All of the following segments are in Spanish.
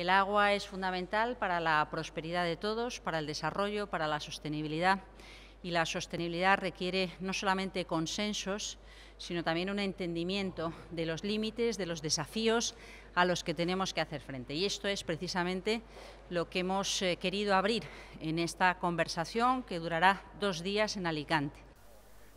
El agua es fundamental para la prosperidad de todos, para el desarrollo, para la sostenibilidad y la sostenibilidad requiere no solamente consensos, sino también un entendimiento de los límites, de los desafíos a los que tenemos que hacer frente. Y esto es precisamente lo que hemos eh, querido abrir en esta conversación que durará dos días en Alicante.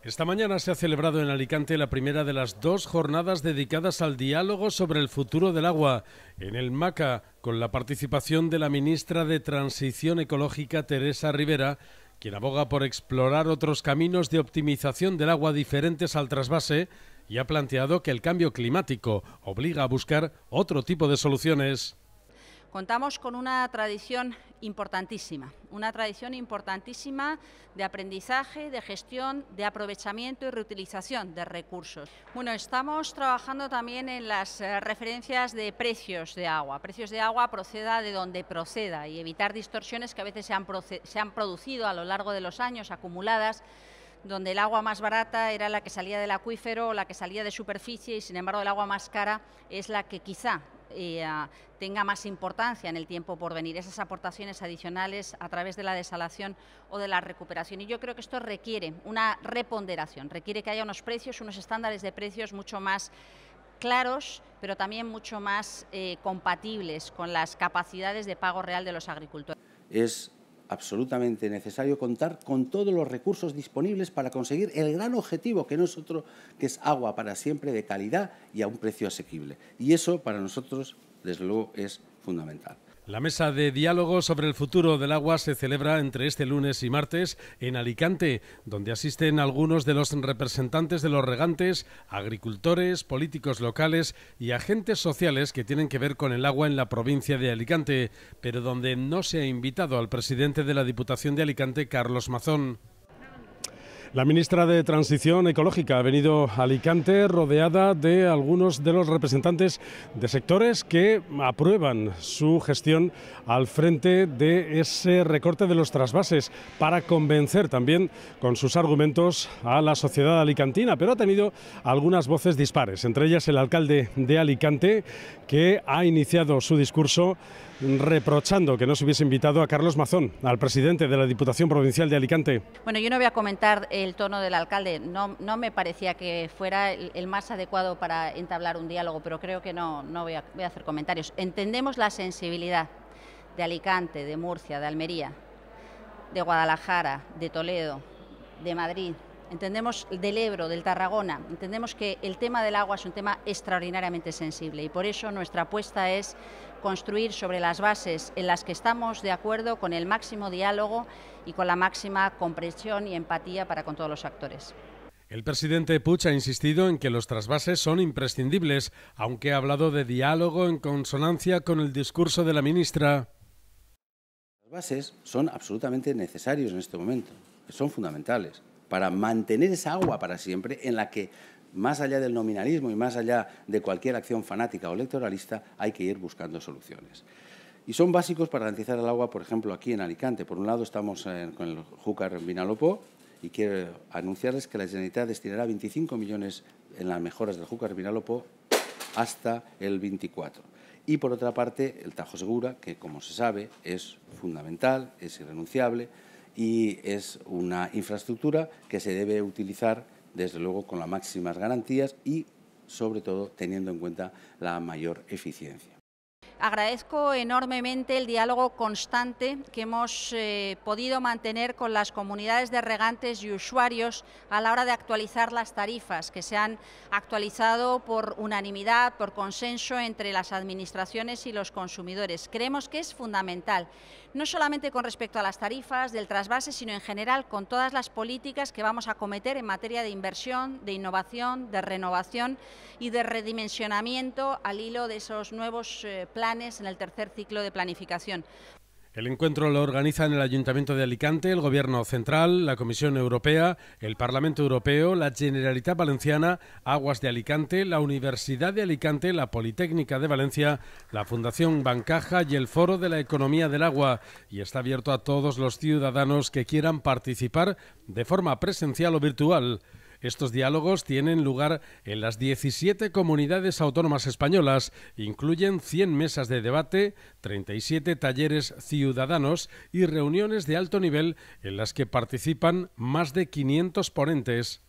Esta mañana se ha celebrado en Alicante la primera de las dos jornadas dedicadas al diálogo sobre el futuro del agua en el MACA, con la participación de la ministra de Transición Ecológica, Teresa Rivera, quien aboga por explorar otros caminos de optimización del agua diferentes al trasvase y ha planteado que el cambio climático obliga a buscar otro tipo de soluciones. Contamos con una tradición importantísima, una tradición importantísima de aprendizaje, de gestión, de aprovechamiento y reutilización de recursos. Bueno, estamos trabajando también en las eh, referencias de precios de agua. Precios de agua proceda de donde proceda y evitar distorsiones que a veces se han, producido a lo largo de los años acumuladas donde el agua más barata era la que salía del acuífero o la que salía de superficie y sin embargo el agua más cara es la que quizá eh, ah, tenga más importancia en el tiempo por venir, esas aportaciones adicionales a través de la desalación o de la recuperación. Y yo creo que esto requiere una reponderación, requiere que haya unos precios, unos estándares de precios mucho más claros, pero también mucho más eh, compatibles con las capacidades de pago real de los agricultores absolutamente necesario contar con todos los recursos disponibles para conseguir el gran objetivo que nosotros, que es agua para siempre de calidad y a un precio asequible. Y eso para nosotros, desde luego, es fundamental. La mesa de diálogo sobre el futuro del agua se celebra entre este lunes y martes en Alicante, donde asisten algunos de los representantes de los regantes, agricultores, políticos locales y agentes sociales que tienen que ver con el agua en la provincia de Alicante, pero donde no se ha invitado al presidente de la Diputación de Alicante, Carlos Mazón. La ministra de Transición Ecológica ha venido a Alicante rodeada de algunos de los representantes de sectores que aprueban su gestión al frente de ese recorte de los trasvases para convencer también con sus argumentos a la sociedad alicantina, pero ha tenido algunas voces dispares, entre ellas el alcalde de Alicante que ha iniciado su discurso reprochando que no se hubiese invitado a Carlos Mazón, al presidente de la Diputación Provincial de Alicante. Bueno, yo no voy a comentar eh, el tono del alcalde. No, me parecía que fuera el, más adecuado para entablar un diálogo, pero creo que no, voy a hacer comentarios. Entendemos la sensibilidad de Alicante, de Murcia, de Almería, de Guadalajara, de Toledo, de Madrid, entendemos del Ebro, del Tarragona, entendemos que el tema del agua es un tema extraordinariamente sensible y por eso nuestra apuesta es construir sobre las bases en las que estamos de acuerdo con el máximo diálogo y con la máxima comprensión y empatía para con todos los actores. El presidente Puig ha insistido en que los trasvases son imprescindibles, aunque ha hablado de diálogo en consonancia con el discurso de la ministra. Los trasvases son absolutamente necesarios en este momento, son fundamentales para mantener esa agua para siempre en la que, más allá del nominalismo y más allá de cualquier acción fanática o electoralista, hay que ir buscando soluciones. Y son básicos para garantizar el agua, por ejemplo, aquí en Alicante. Por un lado estamos eh, con el Júcar Vinalopó y quiero anunciarles que la Generalitat destinará 25 millones en las mejoras del Júcar Vinalopó hasta el 24. Y por otra parte, el Tajo Segura, que como se sabe es fundamental, es irrenunciable, y es una infraestructura que se debe utilizar, desde luego, con las máximas garantías y, sobre todo, teniendo en cuenta la mayor eficiencia. Agradezco enormemente el diálogo constante que hemos eh, podido mantener con las comunidades de regantes y usuarios a la hora de actualizar las tarifas, que se han actualizado por unanimidad, por consenso entre las administraciones y los consumidores. Creemos que es fundamental, no solamente con respecto a las tarifas del trasvase, sino en general con todas las políticas que vamos a cometer en materia de inversión, de innovación, de renovación y de redimensionamiento al hilo de esos nuevos eh, planes en el tercer ciclo de planificación. El encuentro lo organizan el Ayuntamiento de Alicante, el Gobierno Central, la Comisión Europea, el Parlamento Europeo, la Generalitat Valenciana, Aguas de Alicante, la Universidad de Alicante, la Politécnica de Valencia, la Fundación Bancaja y el Foro de la Economía del Agua. Y está abierto a todos los ciudadanos que quieran participar de forma presencial o virtual. Estos diálogos tienen lugar en las 17 comunidades autónomas españolas, incluyen 100 mesas de debate, 37 talleres ciudadanos y reuniones de alto nivel en las que participan más de 500 ponentes.